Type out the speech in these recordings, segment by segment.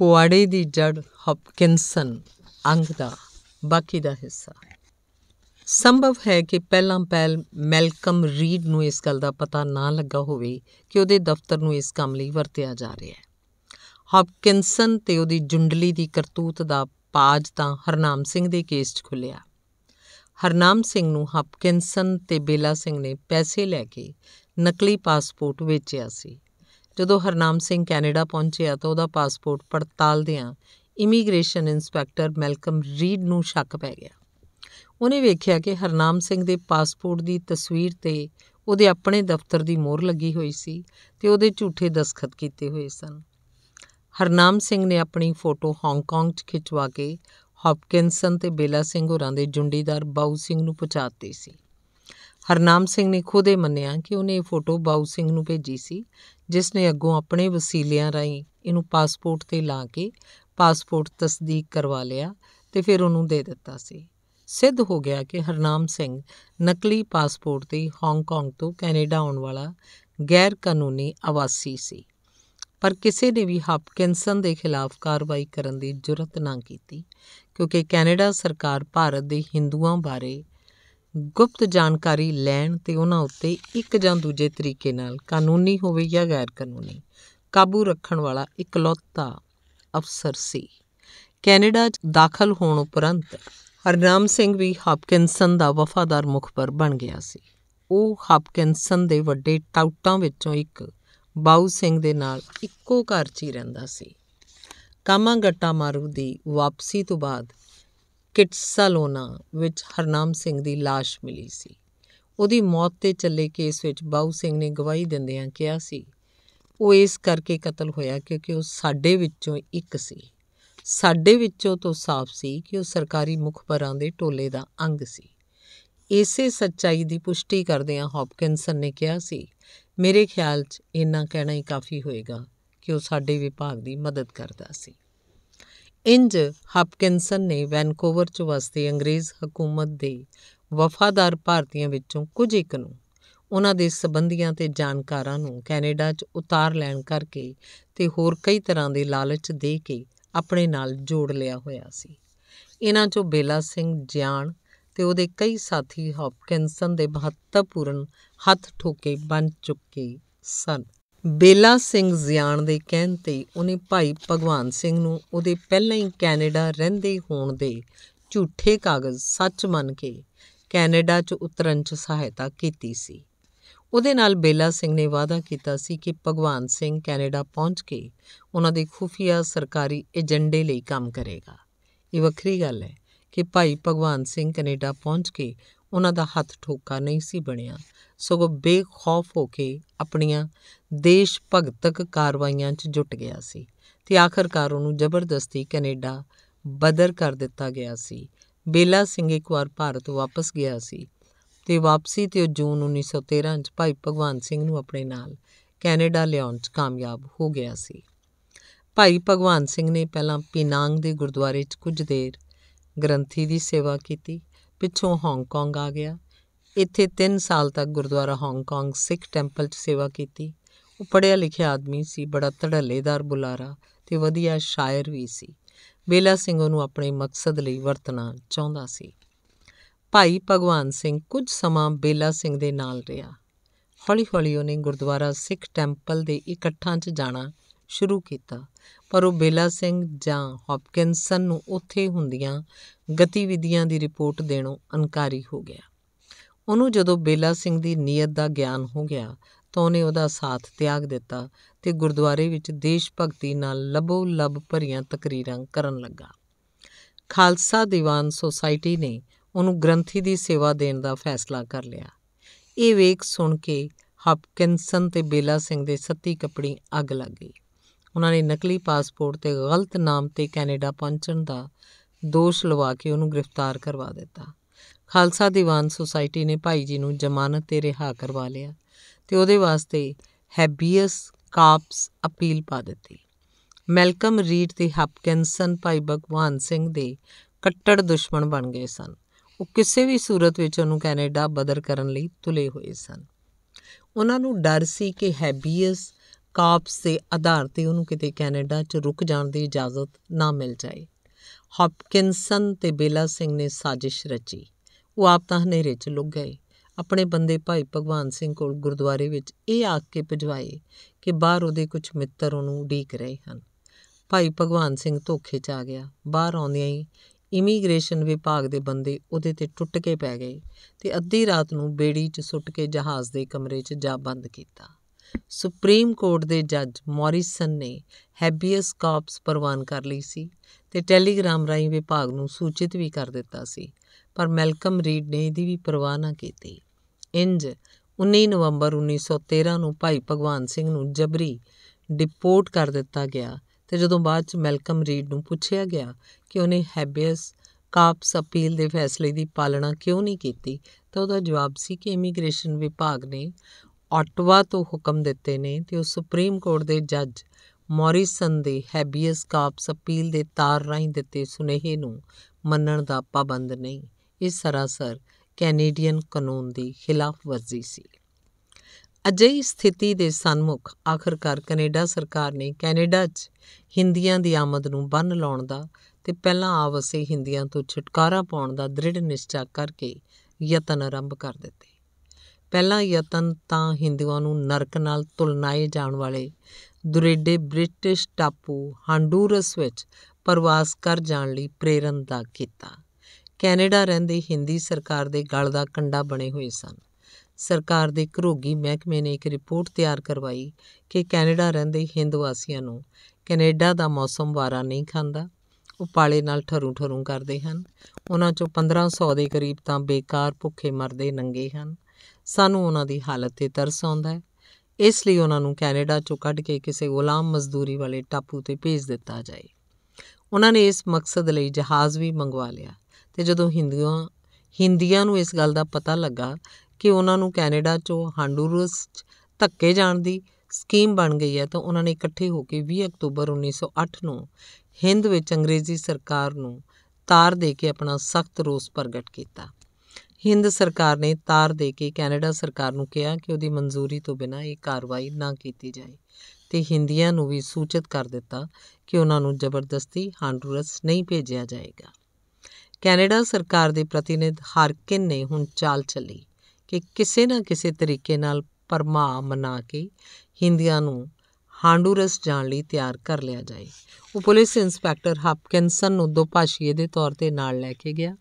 ਪੁਆੜੇ ਦੀ ਜੜ ਹਪਕਿੰਸਨ ਅੰਗ ਦਾ ਬਾਕੀ ਦਾ ਹਿੱਸਾ ਸੰਭਵ ਹੈ ਕਿ ਪਹਿਲਾਂ ਪਹਿਲ ਮੈਲਕਮ ਰੀਡ ਨੂੰ ਇਸ ਗੱਲ ਦਾ ਪਤਾ ਨਾ ਲੱਗਾ ਹੋਵੇ ਕਿ ਉਹਦੇ ਦਫ਼ਤਰ ਨੂੰ ਇਸ ਕੰਮ ਲਈ ਵਰਤਿਆ ਜਾ ਰਿਹਾ ਹੈ ਹਪਕਿੰਸਨ ਤੇ ਉਹਦੀ ਜੁੰਡਲੀ ਦੀ ਕਰਤੂਤ ਦਾ ਪਾਜ ਤਾਂ ਹਰਨਾਮ ਸਿੰਘ ਦੇ ਕੇਸ 'ਚ ਖੁੱਲਿਆ ਹਰਨਾਮ ਸਿੰਘ ਨੂੰ ਹਪਕਿੰਸਨ ਤੇ ਬੇਲਾ ਸਿੰਘ ਨੇ ਪੈਸੇ ਲੈ ਕੇ ਨਕਲੀ ਪਾਸਪੋਰਟ ਵੇਚਿਆ ਸੀ ਜਦੋਂ ਹਰਨਾਮ ਸਿੰਘ ਕੈਨੇਡਾ ਪਹੁੰਚਿਆ ਤਾਂ ਉਹਦਾ ਪਾਸਪੋਰਟ ਦਿਆਂ ਇਮੀਗ੍ਰੇਸ਼ਨ ਇਨਸਪੈਕਟਰ ਮੈਲਕਮ ਰੀਡ ਨੂੰ ਸ਼ੱਕ ਪੈ ਗਿਆ ਉਹਨੇ ਵੇਖਿਆ ਕਿ ਹਰਨਾਮ ਸਿੰਘ ਦੇ ਪਾਸਪੋਰਟ ਦੀ ਤਸਵੀਰ ਤੇ ਉਹਦੇ ਆਪਣੇ ਦਫ਼ਤਰ ਦੀ ਮੋਹਰ ਲੱਗੀ ਹੋਈ ਸੀ ਤੇ ਉਹਦੇ ਝੂਠੇ ਦਸਖਤ ਕੀਤੇ ਹੋਏ ਸਨ ਹਰਨਾਮ ਸਿੰਘ ਨੇ ਆਪਣੀ ਫੋਟੋ ਹਾਂਗਕਾਂਗ 'ਚ ਖਿਚਵਾ ਕੇ ਹੌਪਕਿੰਸਨ ਤੇ ਬੇਲਾ ਸਿੰਘ ਹੋਰਾਂ ਦੇ ਜੁੰਡੀਦਾਰ ਬਾਉ ਸਿੰਘ ਨੂੰ ਪਹੁੰਚਾਤੀ ਸੀ ਹਰਨਾਮ ਸਿੰਘ ਨੇ ਖੁਦ ਇਹ ਮੰਨਿਆ ਕਿ ਉਹਨੇ ਇਹ ਫੋਟੋ ਬਾਉ ਸਿੰਘ ਨੂੰ ਭੇਜੀ ਸੀ ਜਿਸ ਨੇ ਅੱਗੋਂ ਆਪਣੇ ਵਸੀਲਿਆਂ ਰਾਹੀਂ ਇਹਨੂੰ ਪਾਸਪੋਰਟ ਤੇ ਲਾ ਕੇ ਪਾਸਪੋਰਟ ਤਸਦੀਕ ਕਰਵਾ ਲਿਆ ਤੇ ਫਿਰ ਉਹਨੂੰ ਦੇ ਦਿੱਤਾ ਸੀ ਸਿੱਧ ਹੋ ਗਿਆ ਕਿ ਹਰਨਾਮ ਸਿੰਘ ਨਕਲੀ ਪਾਸਪੋਰਟ ਤੇ ਹਾਂਗਕਾਂਗ ਤੋਂ ਕੈਨੇਡਾ ਆਉਣ ਵਾਲਾ ਗੈਰ ਕਾਨੂੰਨੀ ਆਵਾਸੀ ਸੀ ਪਰ ਕਿਸੇ ਨੇ ਵੀ ਹਾਪਕਿੰਸਨ ਦੇ ਖਿਲਾਫ ਕਾਰਵਾਈ ਕਰਨ ਦੀ ਜੁਰਤ ਨਾ ਕੀਤੀ ਕਿਉਂਕਿ ਕੈਨੇਡਾ ਸਰਕਾਰ ਭਾਰਤ ਦੇ ਹਿੰਦੂਆਂ ਬਾਰੇ ਗੁਪਤ ਜਾਣਕਾਰੀ ਲੈਣ ਤੇ ਉਹਨਾਂ ਉੱਤੇ ਇੱਕ ਜਾਂ ਦੂਜੇ ਤਰੀਕੇ ਨਾਲ ਕਾਨੂੰਨੀ ਹੋਵੇ ਜਾਂ ਗੈਰ ਕਾਨੂੰਨੀ ਕਾਬੂ ਰੱਖਣ ਵਾਲਾ ਇਕਲੌਤਾ ਅਫਸਰ ਸੀ ਕੈਨੇਡਾ 'ਚ ਦਾਖਲ ਹੋਣ ਉਪਰੰਤ ਹਰਨਾਮ ਸਿੰਘ ਵੀ ਹਾਪਕਿੰਸਨ ਦਾ ਵਫਾਦਾਰ ਮੁਖਬਰ ਬਣ ਗਿਆ ਸੀ ਉਹ ਹਾਪਕਿੰਸਨ ਦੇ ਵੱਡੇ ਟਾਊਟਾਂ ਵਿੱਚੋਂ ਇੱਕ ਬਾਉ ਸਿੰਘ ਦੇ ਨਾਲ ਇੱਕੋ ਘਰ 'ਚ ਹੀ ਰਹਿੰਦਾ ਸੀ ਕਾਮਾਗਟਾ ਮਾਰੂ ਦੀ ਵਾਪਸੀ ਤੋਂ ਬਾਅਦ ਕਿਟਸਾਲੋਨਾ ਵਿੱਚ ਹਰਨਾਮ ਸਿੰਘ ਦੀ লাশ ਮਿਲੀ ਸੀ ਉਹਦੀ ਮੌਤ ਤੇ ਚੱਲੇ ਕੇਸ ਵਿੱਚ ਬਾਉ ਸਿੰਘ ਨੇ ਗਵਾਹੀ ਦਿੰਦਿਆਂ ਕਿਹਾ ਸੀ ਉਹ ਇਸ ਕਰਕੇ ਕਤਲ ਹੋਇਆ ਕਿਉਂਕਿ ਉਹ ਸਾਡੇ ਵਿੱਚੋਂ ਇੱਕ ਸੀ ਸਾਡੇ ਵਿੱਚੋਂ ਤੋਂ ਸਾਫ਼ ਸੀ ਕਿ ਉਹ ਸਰਕਾਰੀ ਮੁਖਬਰਾਂ ਦੇ ਟੋਲੇ ਦਾ ਅੰਗ ਸੀ ਇਸੇ ਸੱਚਾਈ ਦੀ ਪੁਸ਼ਟੀ ਕਰਦਿਆਂ ਹੌਪਕਿੰਸਨ ਨੇ ਕਿਹਾ ਸੀ ਮੇਰੇ ਖਿਆਲ 'ਚ ਇੰਨਾ ਕਹਿਣਾ ਹੀ ਕਾਫੀ ਹੋਏਗਾ ਕਿ ਉਹ ਸਾਡੇ ਵਿਭਾਗ ਦੀ ਮਦਦ ਕਰਦਾ ਸੀ ਇੰਜ ਹਾਪਕਿੰਸਨ ਨੇ ਵੈਨਕੂਵਰ 'ਚ ਵਸਦੀ ਅੰਗਰੇਜ਼ ਹਕੂਮਤ ਦੇ ਵਫਾਦਾਰ ਭਾਰਤੀਆਂ ਵਿੱਚੋਂ ਕੁਝ ਇੱਕ ਨੂੰ ਉਹਨਾਂ ਦੇ ਸਬੰਧੀਆਂ ਤੇ ਜਾਣਕਾਰਾਂ ਨੂੰ ਕੈਨੇਡਾ 'ਚ ਉਤਾਰ ਲੈਣ ਕਰਕੇ ਤੇ ਹੋਰ ਕਈ ਤਰ੍ਹਾਂ ਦੇ ਲਾਲਚ ਦੇ ਕੇ ਆਪਣੇ ਨਾਲ ਜੋੜ ਲਿਆ ਹੋਇਆ ਸੀ। ਇਹਨਾਂ 'ਚੋਂ ਬੇਲਾ ਸਿੰਘ ਜਾਨ ਤੇ ਉਹਦੇ ਕਈ ਸਾਥੀ ਹਾਪਕਿੰਸਨ ਦੇ ਮਹੱਤਵਪੂਰਨ ਹੱਥ-ਠੋਕੇ ਬਣ ਚੁੱਕੇ ਸਨ। ਬੇਲਾ ਸਿੰਘ ਜ਼ਿਆਣ ਦੇ ਕਹਿਣ ਤੇ ਉਹਨੇ ਭਾਈ ਭਗਵਾਨ ਸਿੰਘ ਨੂੰ ਉਹਦੇ ਪਹਿਲਾਂ ਹੀ ਕੈਨੇਡਾ ਰਹਿੰਦੇ ਹੋਣ ਦੇ ਝੂਠੇ ਕਾਗਜ਼ ਸੱਚ ਮੰਨ ਕੇ ਕੈਨੇਡਾ 'ਚ ਉਤਰਨ 'ਚ ਸਹਾਇਤਾ ਕੀਤੀ ਸੀ ਉਹਦੇ ਨਾਲ ਬੇਲਾ ਸਿੰਘ ਨੇ ਵਾਅਦਾ ਕੀਤਾ ਸੀ ਕਿ ਭਗਵਾਨ ਸਿੰਘ ਕੈਨੇਡਾ ਪਹੁੰਚ ਕੇ ਉਹਨਾਂ ਦੇ ਖੁਫੀਆ ਸਰਕਾਰੀ ਏਜੰਡੇ ਲਈ ਕੰਮ ਕਰੇਗਾ ਇਹ ਵੱਖਰੀ ਗੱਲ ਹੈ ਕਿ ਭਾਈ ਭਗਵਾਨ ਸਿੰਘ ਕੈਨੇਡਾ ਪਹੁੰਚ ਕੇ ਉਹਨਾਂ ਦਾ ਹੱਥ ਠੋਕਾ ਨਹੀਂ ਸੀ ਬਣਿਆ ਸਗੋਂ ਬੇਖੌਫ ਹੋ ਕੇ ਆਪਣੀਆਂ ਦੇਸ਼ ਭਗਤਕ ਕਾਰਵਾਈਆਂ 'ਚ ਜੁਟ ਗਿਆ ਸੀ ਤੇ ਆਖਰਕਾਰ ਉਹਨੂੰ ਜ਼ਬਰਦਸਤੀ ਕੈਨੇਡਾ ਬਦਰ ਕਰ ਦਿੱਤਾ ਗਿਆ ਸੀ ਬੇਲਾ ਸਿੰਘ ਇੱਕ ਵਾਰ ਭਾਰਤ ਵਾਪਸ ਗਿਆ ਸੀ ਤੇ ਵਾਪਸੀ ਤੇ ਉਹ ਜੂਨ 1913 'ਚ ਭਾਈ ਭਗਵਾਨ ਸਿੰਘ ਨੂੰ ਆਪਣੇ ਨਾਲ ਕੈਨੇਡਾ ਲਿਆਉਣ 'ਚ ਕਾਮਯਾਬ ਹੋ ਗਿਆ ਸੀ ਭਾਈ ਭਗਵਾਨ ਸਿੰਘ ਨੇ ਪਹਿਲਾਂ ਪਿਨਾਂਗ ਦੇ ਗੁਰਦੁਆਰੇ 'ਚ ਕੁਝ ਦੇਰ ਗ੍ਰੰਥੀ ਦੀ ਸੇਵਾ ਕੀਤੀ ਪਿੱਛੋਂ ਹਾਂਗਕਾਂਗ ਆ ਗਿਆ ਇੱਥੇ 3 ਸਾਲ ਤੱਕ ਗੁਰਦੁਆਰਾ ਹਾਂਗਕਾਂਗ ਸਿੱਖ ਟੈਂਪਲ 'ਚ ਸੇਵਾ ਕੀਤੀ ਉਹ ਪੜਿਆ ਲਿਖਿਆ ਆਦਮੀ ਸੀ ਬੜਾ ਧੜੱਲੇਦਾਰ ਬੁਲਾਰਾ ਤੇ ਵਧੀਆ ਸ਼ਾਇਰ ਵੀ ਸੀ ਬੇਲਾ ਸਿੰਘ ਉਹਨੂੰ ਆਪਣੇ ਮਕਸਦ ਲਈ ਵਰਤਣਾ ਚਾਹੁੰਦਾ ਸੀ ਭਾਈ ਭਗਵਾਨ ਸਿੰਘ ਕੁਝ ਸਮਾਂ ਬੇਲਾ ਸਿੰਘ ਦੇ ਨਾਲ ਰਿਹਾ ਹੌਲੀ-ਹੌਲੀ ਉਹਨੇ ਗੁਰਦੁਆਰਾ ਸਿੱਖ ਟੈਂਪਲ ਦੇ ਇਕੱਠਾਂ 'ਚ ਜਾਣਾ ਸ਼ੁਰੂ ਕੀਤਾ ਪਰ ਉਹ ਬੇਲਾ ਸਿੰਘ ਜਾਂ ਹੌਪਕਿੰਸਨ ਨੂੰ ਉੱਥੇ ਹੁੰਦੀਆਂ ਗਤੀਵਿਧੀਆਂ ਦੀ ਰਿਪੋਰਟ ਦੇਣੋਂ ਅਨਕਾਰੀ ਹੋ ਗਿਆ ਉਹਨੂੰ ਜਦੋਂ ਬੇਲਾ ਸਿੰਘ ਦੀ ਨੀਅਤ ਦਾ ਗਿਆਨ ਹੋ ਗਿਆ ਤਾਂ ਉਹਨੇ ਉਹਦਾ ਸਾਥ ਤਿਆਗ ਦਿੱਤਾ ਤੇ ਗੁਰਦੁਆਰੇ ਵਿੱਚ ਦੇਸ਼ ਭਗਤੀ ਨਾਲ ਲਬੋ ਲਬ ਭਰੀਆਂ ਤਕਰੀਰਾਂ ਕਰਨ ਲੱਗਾ ਖਾਲਸਾ ਦੀਵਾਨ ਸੁਸਾਇਟੀ ਨੇ ਉਹਨੂੰ ਗ੍ਰੰਥੀ ਦੀ ਸੇਵਾ ਦੇਣ ਦਾ ਫੈਸਲਾ ਕਰ ਲਿਆ ਇਹ ਵੇਖ ਸੁਣ ਕੇ ਹਪਕਿੰਸਨ ਤੇ ਬੇਲਾ ਸਿੰਘ ਦੇ ਸੱਤੀ ਕਪੜੀ ਅੱਗ ਲੱਗ ਗਈ ਉਹਨਾਂ ਨੇ ਨਕਲੀ ਪਾਸਪੋਰਟ ਤੇ ਗਲਤ ਨਾਮ ਤੇ ਕੈਨੇਡਾ ਪਹੁੰਚਣ ਦਾ ਦੋਸ਼ ਲਵਾ ਕੇ ਉਹਨੂੰ ਗ੍ਰਿਫਤਾਰ ਕਰਵਾ ਦਿੱਤਾ ਖਾਲਸਾ ਦੀਵਾਨ ਸੁਸਾਇਟੀ ਨੇ ਭਾਈ ਜੀ ਨੂੰ ਜ਼ਮਾਨਤ ਤੇ ਰਿਹਾ ਕਰਵਾ ਲਿਆ ਤੇ ਉਹਦੇ ਵਾਸਤੇ ਹੈਬੀਅਸ ਕਾਪਸ ਅਪੀਲ ਪਾ ਦਿੱਤੀ ਮੈਲਕਮ ਰੀਡ ਤੇ ਹਪਕਿੰਸਨ ਭਾਈ ਭਗਵਾਨ ਸਿੰਘ ਦੇ ਕੱਟੜ ਦੁਸ਼ਮਣ ਬਣ ਗਏ ਸਨ ਉਹ ਕਿਸੇ ਵੀ ਸੂਰਤ ਵਿੱਚ ਉਹਨੂੰ ਕੈਨੇਡਾ ਬਦਰ ਕਰਨ ਲਈ ਤੁਲੇ ਹੋਏ ਸਨ ਉਹਨਾਂ ਨੂੰ ਡਰ ਸੀ ਕਿ ਹੈਬੀਅਸ ਕਾਬਜ਼ ਦੇ ਆਧਾਰ ਤੇ ਉਹਨੂੰ ਕਿਤੇ ਕੈਨੇਡਾ 'ਚ ਰੁਕ ਜਾਣ ਦੀ ਇਜਾਜ਼ਤ ਨਾ ਮਿਲ ਜਾਏ ਹਾਪਕਿੰਸਨ ਤੇ ਬੇਲਾ ਸਿੰਘ ਨੇ ਸਾਜ਼ਿਸ਼ ਰਚੀ ਉਹ ਆਪ ਤਾਂ ਹਨੇਰੇ 'ਚ ਲੁੱਗ ਗਏ ਆਪਣੇ ਬੰਦੇ ਭਾਈ ਭਗਵਾਨ ਸਿੰਘ ਕੋਲ ਗੁਰਦੁਆਰੇ ਵਿੱਚ ਇਹ ਆ ਕੇ ਭਜਵਾਏ ਕਿ ਬਾਹਰ ਉਹਦੇ ਕੁਝ ਮਿੱਤਰ ਉਹਨੂੰ ਉਡੀਕ ਰਹੇ ਹਨ ਭਾਈ ਭਗਵਾਨ ਸਿੰਘ ਧੋਖੇ 'ਚ ਆ ਗਿਆ ਬਾਹਰ ਆਉਂਦਿਆਂ ਹੀ ਇਮੀਗ੍ਰੇਸ਼ਨ ਵਿਭਾਗ ਦੇ ਬੰਦੇ ਉਹਦੇ ਤੇ ਟੁੱਟ ਕੇ ਪੈ ਗਏ ਤੇ ਅੱਧੀ ਰਾਤ ਨੂੰ ਬੇੜੀ 'ਚ ਸੁੱਟ ਕੇ ਜਹਾਜ਼ ਦੇ ਕਮਰੇ 'ਚ ਜਾ ਬੰਦ ਕੀਤਾ ਸੁਪਰੀਮ ਕੋਰਟ ਦੇ ਜੱਜ ਮੌਰਿਸਨ ਨੇ ਹੈਬੀਅਸ ਕਾਰਪਸ ਪ੍ਰਵਾਨ ਕਰ ਲਈ ਸੀ ਤੇ ਟੈਲੀਗ੍ਰਾਮ ਰਾਹੀਂ ਵਿਭਾਗ ਨੂੰ ਸੂਚਿਤ ਵੀ ਕਰ ਦਿੱਤਾ ਸੀ ਪਰ ਮੈਲਕਮ ਰੀਡ ਨੇ ਇਹਦੀ ਵੀ ਪਰਵਾਹ ਨਾ ਕੀਤੀ ਇੰਜ 19 ਨਵੰਬਰ 1913 ਨੂੰ ਭਾਈ ਭਗਵਾਨ ਸਿੰਘ ਨੂੰ ਜਬਰੀ ਡਿਪੋਰਟ ਕਰ ਦਿੱਤਾ ਗਿਆ ਤੇ ਜਦੋਂ ਬਾਅਦ ਚ ਮੈਲਕਮ ਰੀਡ ਨੂੰ ਪੁੱਛਿਆ ਗਿਆ ਕਿ ਉਹਨੇ ਹੈਬੀਅਸ ਕਾਪਸ ਅਪੀਲ ਦੇ ਫੈਸਲੇ ਦੀ ਪਾਲਣਾ ਕਿਉਂ ਨਹੀਂ ਕੀਤੀ ਤਾਂ ਉਹਦਾ ਜਵਾਬ ਸੀ ਕਿ ਇਮੀਗ੍ਰੇਸ਼ਨ ਵਿਭਾਗ ਨੇ ਆਟਵਾ ਤੋਂ ਹੁਕਮ ਦਿੱਤੇ ਨੇ ਤੇ ਉਹ ਸੁਪਰੀਮ ਕੋਰਟ ਦੇ ਜੱਜ ਮੌਰਿਸਨ ਦੇ ਹੈਬੀਅਸ ਕਾਰਪਸ ਅਪੀਲ ਦੇ ਤਾਰ ਰਾਹੀਂ ਦਿੱਤੇ ਸੁਨੇਹੇ ਨੂੰ ਮੰਨਣ ਦਾ ਪਾਬੰਦ ਨਹੀਂ ਇਹ ਸਰਾਸਰ ਕੈਨੇਡੀਅਨ ਕਾਨੂੰਨ ਦੀ ਖਿਲਾਫ ਵਰਜ਼ੀ ਸੀ ਅਜਿਹੀ ਸਥਿਤੀ ਦੇ ਸਨਮੁਖ ਆਖਰਕਾਰ ਕੈਨੇਡਾ ਸਰਕਾਰ ਨੇ ਕੈਨੇਡਾ 'ਚ ਹਿੰਦੀਆਂ ਦੀ ਆਮਦ ਨੂੰ ਬੰਨ ਲਾਉਣ ਦਾ ਤੇ ਪਹਿਲਾਂ ਆਵਸੇ ਹਿੰਦੀਆਂ ਤੋਂ ਛੁਟਕਾਰਾ ਪਾਉਣ ਦਾ ਦ੍ਰਿੜ ਨਿਸ਼ਚਾ ਕਰਕੇ ਯਤਨ ਆਰੰਭ ਕਰ ਦਿੱਤੇ ਪਹਿਲਾ ਯਤਨ ਤਾਂ ਹਿੰਦੂਆਂ ਨੂੰ ਨਰਕ ਨਾਲ ਤੁਲਨਾਏ ਜਾਣ ਵਾਲੇ ਦੁਰੇਡੇ ਬ੍ਰਿਟਿਸ਼ ਟਾਪੂ ਹਾਂਡੂਰਸ ਵਿੱਚ ਪ੍ਰਵਾਸ ਕਰ ਜਾਣ ਲਈ ਪ੍ਰੇਰਨ ਦਾ ਕੀਤਾ ਕੈਨੇਡਾ ਰਹਿੰਦੇ ਹਿੰਦੀ ਸਰਕਾਰ ਦੇ ਗਲ ਦਾ ਕੰਡਾ ਬਣੇ ਹੋਏ ਸਨ ਸਰਕਾਰ ਦੇ ਘਰੋਗੀ ਮਹਿਕਮੇ ਨੇ ਇੱਕ ਰਿਪੋਰਟ ਤਿਆਰ ਕਰਵਾਈ ਕਿ ਕੈਨੇਡਾ ਰਹਿੰਦੇ ਹਿੰਦਵਾਸੀਆਂ ਨੂੰ ਕੈਨੇਡਾ ਦਾ ਮੌਸਮ ਵਾਰਾ ਨਹੀਂ ਖਾਂਦਾ ਉਹ ਪਾਲੇ ਨਾਲ ਠਰੂ ਠਰੂ ਕਰਦੇ ਹਨ ਉਹਨਾਂ ਚੋਂ 1500 ਦੇ ਕਰੀਬ ਤਾਂ ਬੇਕਾਰ ਭੁੱਖੇ ਮਰਦੇ ਨੰਗੇ ਹਨ ਸਾਨੂੰ ਉਹਨਾਂ ਦੀ ਹਾਲਤ ਤੇ ਤਰਸ ਆਉਂਦਾ ਹੈ ਇਸ ਲਈ ਉਹਨਾਂ ਨੂੰ ਕੈਨੇਡਾ ਚੋਂ ਕੱਢ ਕੇ ਕਿਸੇ ਗੁਲਾਮ ਮਜ਼ਦੂਰੀ ਵਾਲੇ ਟਾਪੂ ਤੇ ਭੇਜ ਦਿੱਤਾ ਜਾਏ ਉਹਨਾਂ ਨੇ ਇਸ ਮਕਸਦ ਲਈ ਜਹਾਜ਼ ਵੀ ਮੰਗਵਾ ਲਿਆ ਤੇ ਜਦੋਂ ਹਿੰਦੂਆਂ ਹਿੰਦੀਆਂ ਨੂੰ ਇਸ ਗੱਲ ਦਾ ਪਤਾ ਲੱਗਾ ਕਿ ਉਹਨਾਂ ਨੂੰ ਕੈਨੇਡਾ ਚੋਂ ਹਾਂਡੂਰਸ ਧੱਕੇ ਜਾਣ ਦੀ ਸਕੀਮ ਬਣ ਗਈ ਹੈ ਤਾਂ ਉਹਨਾਂ ਨੇ ਇਕੱਠੇ ਹੋ ਕੇ 20 ਅਕਤੂਬਰ 1908 ਨੂੰ ਹਿੰਦ ਵਿੱਚ ਅੰਗਰੇਜ਼ੀ ਸਰਕਾਰ ਨੂੰ ਤਾਰ ਦੇ ਕੇ ਆਪਣਾ ਸਖਤ ਰੋਸ ਪ੍ਰਗਟ ਕੀਤਾ ਹਿੰਦ ਸਰਕਾਰ ਨੇ ਤਾਰ ਦੇ ਕੇ ਕੈਨੇਡਾ ਸਰਕਾਰ ਨੂੰ ਕਿਹਾ ਕਿ ਉਹਦੀ ਮਨਜ਼ੂਰੀ ਤੋਂ ਬਿਨਾਂ ਇਹ ਕਾਰਵਾਈ ਨਾ ਕੀਤੀ ਜਾਏ ਤੇ ਹਿੰਦੀਆਂ ਨੂੰ ਵੀ ਸੂਚਿਤ ਕਰ ਦਿੱਤਾ ਕਿ ਉਹਨਾਂ ਨੂੰ ਜ਼ਬਰਦਸਤੀ ਹਾਂਡੂਰਸ ਨਹੀਂ ਭੇਜਿਆ ਜਾਏਗਾ ਕੈਨੇਡਾ ਸਰਕਾਰ ਦੇ ਪ੍ਰਤੀਨਿਧ ਹਾਰਕਿਨ ਨੇ ਹੁਣ ਚਾਲ ਚੱਲੀ ਕਿ ਕਿਸੇ ਨਾ ਕਿਸੇ ਤਰੀਕੇ ਨਾਲ ਪਰਮਾ ਮਨਾ ਕੇ ਹਿੰਦੀਆਂ ਨੂੰ ਹਾਂਡੂਰਸ ਜਾਣ ਲਈ ਤਿਆਰ ਕਰ ਲਿਆ ਜਾਏ ਉਹ ਪੁਲਿਸ ਇੰਸਪੈਕਟਰ ਹਾਪਕਿਨਸਨ ਨੂੰ ਦੋਪਾਸ਼ੀਏ ਦੇ ਤੌਰ ਤੇ ਨਾਲ ਲੈ ਕੇ ਗਿਆ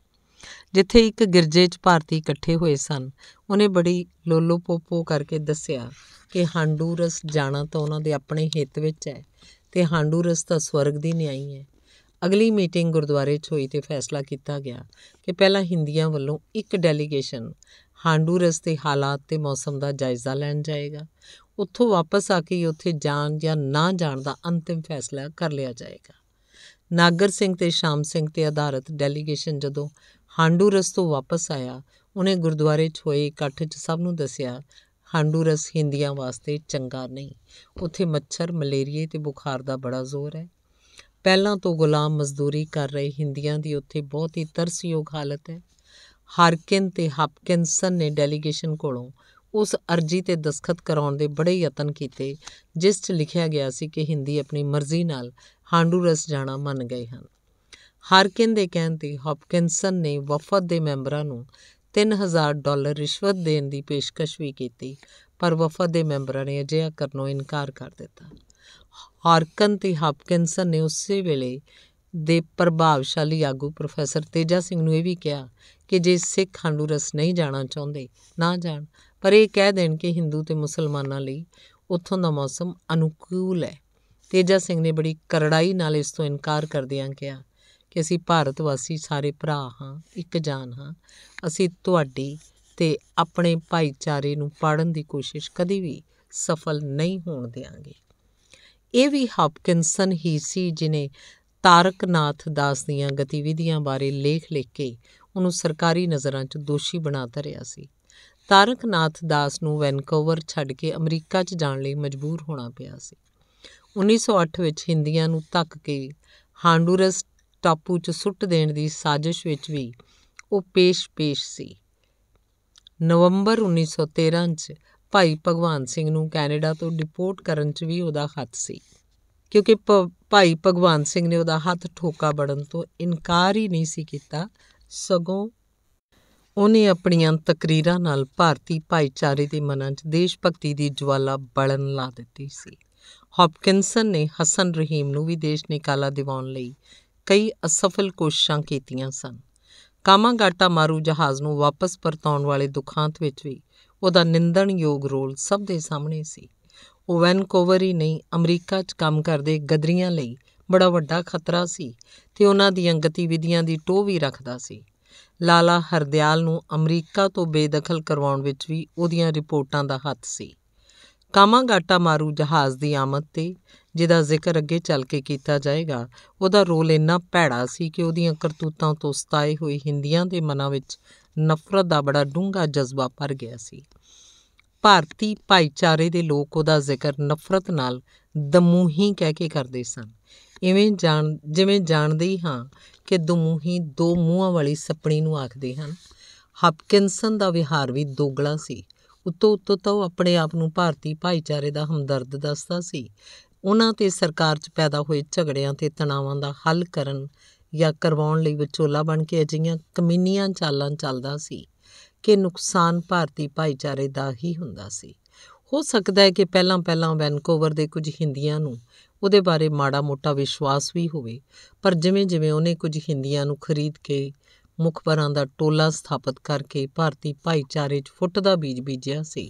ਜਿੱਥੇ ਇੱਕ ਗਿਰਜੇ 'ਚ ਭਾਰਤੀ ਇਕੱਠੇ ਹੋਏ ਸਨ ਉਹਨੇ ਬੜੀ ਲੋਲੋਪੋਪੋ ਕਰਕੇ ਦੱਸਿਆ ਕਿ ਹਾਂਡੂਰਸ ਜਾਣਾ ਤਾਂ ਉਹਨਾਂ ਦੇ ਆਪਣੇ ਹਿੱਤ ਵਿੱਚ ਹੈ ਤੇ ਹਾਂਡੂਰਸ ਤਾਂ ਸਵਰਗ ਦੀ ਨਿਆਈ ਹੈ ਅਗਲੀ ਮੀਟਿੰਗ ਗੁਰਦੁਆਰੇ 'ਚ ਹੋਈ ਤੇ ਫੈਸਲਾ ਕੀਤਾ ਗਿਆ ਕਿ ਪਹਿਲਾਂ ਹਿੰਦੀਆਂ ਵੱਲੋਂ ਇੱਕ ਡੈਲੀਗੇਸ਼ਨ ਹਾਂਡੂਰਸ ਦੇ ਹਾਲਾਤ ਤੇ ਮੌਸਮ ਦਾ ਜਾਇਜ਼ਾ ਲੈਣ ਜਾਏਗਾ ਉੱਥੋਂ ਵਾਪਸ ਆ ਕੇ ਉੱਥੇ ਜਾਣ ਜਾਂ ਨਾ ਜਾਣ ਦਾ ਅੰਤਿਮ ਫੈਸਲਾ ਕਰ ਲਿਆ ਜਾਏਗਾ ਨਾਗਰ ਸਿੰਘ ਤੇ ਸ਼ਾਮ ਸਿੰਘ ਤੇ ਆਧਾਰਿਤ ਡੈਲੀਗੇਸ਼ਨ ਜਦੋਂ ਹਾਂਡੂਰਸ ਤੋਂ ਵਾਪਸ ਆਇਆ ਉਹਨੇ ਗੁਰਦੁਆਰੇ 'ਚ ਹੋਏ ਇਕੱਠ 'ਚ ਸਭ ਨੂੰ ਦੱਸਿਆ ਹਾਂਡੂਰਸ ਹਿੰਦੀਆਂ ਵਾਸਤੇ ਚੰਗਾ ਨਹੀਂ ਉੱਥੇ ਮੱਛਰ ਮਲੇਰੀਏ ਤੇ ਬੁਖਾਰ ਦਾ ਬੜਾ ਜ਼ੋਰ ਹੈ ਪਹਿਲਾਂ ਤੋਂ ਗੁਲਾਮ ਮਜ਼ਦੂਰੀ ਕਰ ਰਹੇ ਹਿੰਦੀਆਂ ਦੀ ਉੱਥੇ ਬਹੁਤ ਹੀ ਤਰਸਯੋਗ ਹਾਲਤ ਹੈ ਹਾਰਕਿਨ ਤੇ ਹਾਪਕਿਨਸਨ ਨੇ ਡੈਲੀਗੇਸ਼ਨ ਕੋਲੋਂ ਉਸ ਅਰਜ਼ੀ ਤੇ ਦਸਖਤ ਕਰਾਉਣ ਦੇ ਬੜੇ ਯਤਨ ਕੀਤੇ ਜਿਸ 'ਚ ਲਿਖਿਆ ਗਿਆ ਸੀ ਕਿ ਹਿੰਦੀ ਆਪਣੀ ਮਰਜ਼ੀ ਨਾਲ ਹਾਂਡੂਰਸ ਜਾਣਾ ਮੰਨ ਗਏ ਹਨ ਹਾਰਕਿਨ ਦੇ ਕਹਿਣ ਤੇ ਹਾਪਕਿੰਸਨ ਨੇ ਵਫਦ ਦੇ ਮੈਂਬਰਾਂ ਨੂੰ 3000 ਡਾਲਰ ਰਿਸ਼ਵਤ ਦੇਣ ਦੀ ਪੇਸ਼ਕਸ਼ ਵੀ ਕੀਤੀ ਪਰ ਵਫਦ ਦੇ ਮੈਂਬਰਾਂ ਨੇ ਅਜਿਹਾ ਕਰਨੋਂ ਇਨਕਾਰ ਕਰ ਦਿੱਤਾ ਹਾਰਕਨ ਤੇ ਹਾਪਕਿੰਸਨ ਨੇ ਉਸੇ ਵੇਲੇ ਦੇ ਪ੍ਰਭਾਵਸ਼ਾਲੀ ਆਗੂ ਪ੍ਰੋਫੈਸਰ ਤੇਜਾ ਸਿੰਘ ਨੂੰ ਇਹ ਵੀ ਕਿਹਾ ਕਿ ਜੇ ਸਿੱਖ ਰਸ ਨਹੀਂ ਜਾਣਾ ਚਾਹੁੰਦੇ ਨਾ ਜਾਣ ਪਰ ਇਹ ਕਹਿ ਦੇਣ ਕਿ ਹਿੰਦੂ ਤੇ ਮੁਸਲਮਾਨਾਂ ਲਈ ਉੱਥੋਂ ਦਾ ਮੌਸਮ ਅਨੁਕੂਲ ਹੈ ਤੇਜਾ ਸਿੰਘ ਨੇ ਬੜੀ ਕਰੜਾਈ ਨਾਲ ਇਸ ਤੋਂ ਇਨਕਾਰ ਕਰਦਿਆਂ ਕਿਹਾ ਕਿ ਅਸੀਂ ਭਾਰਤ ਵਾਸੀ ਸਾਰੇ ਭਰਾ ਹਾਂ ਇੱਕ ਜਾਨ ਹਾਂ ਅਸੀਂ ਤੁਹਾਡੀ ਤੇ ਆਪਣੇ ਭਾਈਚਾਰੇ ਨੂੰ ਪਾੜਨ ਦੀ ਕੋਸ਼ਿਸ਼ ਕਦੀ ਵੀ ਸਫਲ ਨਹੀਂ ਹੋਣ ਦੇਵਾਂਗੇ ਇਹ ਵੀ ਹਾਪਕਿੰਸਨ ਹੀ ਸੀ ਜਿਨੇ ਤਾਰਕਨਾਥ ਦਾਸ ਦੀਆਂ ਗਤੀਵਿਧੀਆਂ ਬਾਰੇ ਲੇਖ ਲਿਖ ਕੇ ਉਹਨੂੰ ਸਰਕਾਰੀ ਨਜ਼ਰਾਂ 'ਚ ਦੋਸ਼ੀ ਬਣਾ ਰਿਹਾ ਸੀ ਤਾਰਕਨਾਥ ਦਾਸ ਨੂੰ ਵੈਨਕੂਵਰ ਛੱਡ ਕੇ ਅਮਰੀਕਾ 'ਚ ਜਾਣ ਲਈ ਮਜਬੂਰ ਹੋਣਾ ਪਿਆ ਸੀ 1908 ਵਿੱਚ ਹਿੰਦੀਆਂ ਨੂੰ ਧੱਕ ਕੇ ਹਾਂਡੂਰਸ ਟਾਪੂ 'ਚ ਸੁੱਟ ਦੇਣ ਦੀ ਸਾਜ਼ਿਸ਼ ਵਿੱਚ ਵੀ ਉਹ ਪੇਸ਼-ਪੇਸ਼ ਸੀ ਨਵੰਬਰ 1913 'ਚ ਭਾਈ ਭਗਵਾਨ ਸਿੰਘ ਨੂੰ ਕੈਨੇਡਾ ਤੋਂ ਡਿਪੋਰਟ ਕਰਨ 'ਚ ਵੀ ਉਹਦਾ ਹੱਥ ਸੀ ਕਿਉਂਕਿ ਭਾਈ ਭਗਵਾਨ ਸਿੰਘ ਨੇ ਉਹਦਾ ਹੱਥ ਠੋਕਾ ਬੜਨ ਤੋਂ ਇਨਕਾਰ ਹੀ ਨਹੀਂ ਸੀ ਕੀਤਾ ਸਗੋਂ ਉਹਨੇ ਆਪਣੀਆਂ ਤਕਰੀਰਾਂ ਨਾਲ ਭਾਰਤੀ ਭਾਈਚਾਰੇ ਦੇ ਮਨਾਂ 'ਚ ਦੇਸ਼ ਭਗਤੀ ਦੀ ਜਵਾਲਾ ਬਲਨ ਲਾ ਦਿੱਤੀ ਸੀ ਹੌਪਕਿੰਸਨ ਨੇ ਹਸਨ ਰਹੀਮ ਨੂੰ ਵੀ ਦੇਸ਼ ਨਿਕਾਲਾ ਦਿਵਾਉਣ ਲਈ ਕਈ ਅਸਫਲ ਕੋਸ਼ਿਸ਼ਾਂ ਕੀਤੀਆਂ ਸਨ ਕਾਮਾਗਾਟਾ ਮਾਰੂ ਜਹਾਜ਼ ਨੂੰ ਵਾਪਸ ਪਰਤਾਉਣ ਵਾਲੇ ਦੁਖਾਂਤ ਵਿੱਚ ਵੀ ਉਹਦਾ ਨਿੰਦਣਯੋਗ ਰੋਲ ਸਭ ਦੇ ਸਾਹਮਣੇ ਸੀ ਉਹ ਵੈਨਕੂਵਰ ਹੀ ਨਹੀਂ ਅਮਰੀਕਾ 'ਚ ਕੰਮ ਕਰਦੇ ਗਦਰੀਆਂ ਲਈ ਬੜਾ ਵੱਡਾ ਖਤਰਾ ਸੀ ਤੇ ਉਹਨਾਂ ਦੀਆਂ ਗਤੀਵਿਧੀਆਂ ਦੀ ਟੋਹ ਵੀ ਰੱਖਦਾ ਸੀ ਲਾਲਾ ਹਰਦਿਆਲ ਨੂੰ ਅਮਰੀਕਾ ਤੋਂ ਬੇਦਖਲ ਕਰਵਾਉਣ ਵਿੱਚ ਵੀ ਉਹਦੀਆਂ ਰਿਪੋਰਟਾਂ ਦਾ ਹੱਥ ਸੀ ਕਾਮਾਗਾਟਾ ਮਾਰੂ ਜਹਾਜ਼ ਦੀ ਆਮਦ ਤੇ ਜਿਹਦਾ ਜ਼ਿਕਰ ਅੱਗੇ ਚੱਲ ਕੇ ਕੀਤਾ ਜਾਏਗਾ ਉਹਦਾ ਰੋਲ ਇੰਨਾ ਭੈੜਾ ਸੀ ਕਿ ਉਹਦੀਆਂ ਕਰਤੂਤਾਂ ਤੋਂ ਸਤਾਏ ਹੋਏ ਹਿੰਦੀਆਂ ਦੇ ਮਨਾਂ ਵਿੱਚ ਨਫ਼ਰਤ ਦਾ ਬੜਾ ਡੂੰਘਾ ਜਜ਼ਬਾ ਭਰ ਗਿਆ ਸੀ ਭਾਰਤੀ ਭਾਈਚਾਰੇ ਦੇ ਲੋਕ ਉਹਦਾ ਜ਼ਿਕਰ ਨਫ਼ਰਤ ਨਾਲ ਦਮੂਹੀ ਕਹਿ ਕੇ ਕਰਦੇ ਸਨ ਇਵੇਂ ਜਾਣ ਜਿਵੇਂ ਜਾਣਦੇ ਹੀ ਹਾਂ ਕਿ ਦਮੂਹੀ ਦੋ ਮੂੰਹਾਂ ਵਾਲੀ ਸੱਪਣੀ ਨੂੰ ਆਖਦੇ ਹਨ ਹਾਪਕਿੰਸਨ ਦਾ ਵਿਹਾਰ ਵੀ ਦੋਗਲਾ ਸੀ ਉਤੋਂ ਉਤੋਂ ਤਾਂ ਉਹ ਆਪਣੇ ਆਪ ਨੂੰ ਭਾਰਤੀ ਭਾਈਚਾਰੇ ਦਾ ਹਮਦਰਦ ਦੱਸਦਾ ਸੀ ਉਹਨਾਂ ਤੇ ਸਰਕਾਰ 'ਚ ਪੈਦਾ ਹੋਏ ਝਗੜਿਆਂ ਤੇ ਤਣਾਵਾਂ ਦਾ ਹੱਲ ਕਰਨ ਜਾਂ ਕਰਵਾਉਣ ਲਈ ਵਿਚੋਲਾ ਬਣ ਕੇ ਅਜਿਹੀਆਂ ਕਮੀਨੀਆਂ ਚਾਲਾਂ ਚੱਲਦਾ ਸੀ ਕਿ ਨੁਕਸਾਨ ਭਾਰਤੀ ਭਾਈਚਾਰੇ ਦਾ ਹੀ ਹੁੰਦਾ ਸੀ ਹੋ ਸਕਦਾ ਹੈ ਕਿ ਪਹਿਲਾਂ-ਪਹਿਲਾਂ ਵੈਨਕੂਵਰ ਦੇ ਕੁਝ ਹਿੰਦੀਆਂ ਨੂੰ ਉਹਦੇ ਬਾਰੇ ਮਾੜਾ-ਮੋਟਾ ਵਿਸ਼ਵਾਸ ਵੀ ਹੋਵੇ ਪਰ ਜਿਵੇਂ-ਜਿਵੇਂ ਉਹਨੇ ਕੁਝ ਹਿੰਦੀਆਂ ਨੂੰ ਖਰੀਦ ਕੇ ਮੁਖਬਰਾਂ ਦਾ ਟੋਲਾ ਸਥਾਪਿਤ ਕਰਕੇ ਭਾਰਤੀ ਭਾਈਚਾਰੇ 'ਚ ਫੁੱਟ ਦਾ ਬੀਜ ਬੀਜਿਆ ਸੀ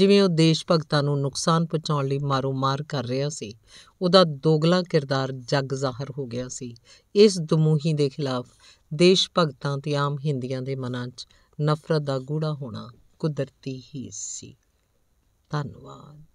ਜਿਵੇਂ ਉਹ ਦੇਸ਼ ਭਗਤਾਂ ਨੂੰ ਨੁਕਸਾਨ ਪਹੁੰਚਾਉਣ ਲਈ ਮਾਰੋ-ਮਾਰ ਕਰ ਰਿਹਾ ਸੀ ਉਹਦਾ ਦੋਗਲਾ ਕਿਰਦਾਰ ਜੱਗ ਜ਼ਾਹਰ ਹੋ ਗਿਆ ਸੀ ਇਸ ਦਮੂਹੀ ਦੇ ਖਿਲਾਫ ਦੇਸ਼ ਭਗਤਾਂ ਤੇ ਆਮ ਹਿੰਦੀਆਂ ਦੇ ਮਨਾਂ 'ਚ ਨਫ਼ਰਤ ਦਾ ਗੂੜਾ ਹੋਣਾ ਕੁਦਰਤੀ ਹੀ ਸੀ ਧੰਨਵਾਦ